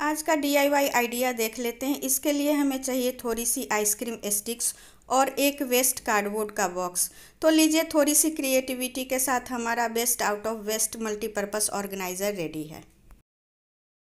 आज का D I Y idea देख लेते हैं इसके लिए हमें चाहिए थोड़ी सी आइसक्रीम स्टिक्स और एक वेस्ट कार्डबोर्ड का बॉक्स तो लीजिए थोड़ी सी क्रिएटिविटी के साथ हमारा best out of waste multipurpose organiser ready है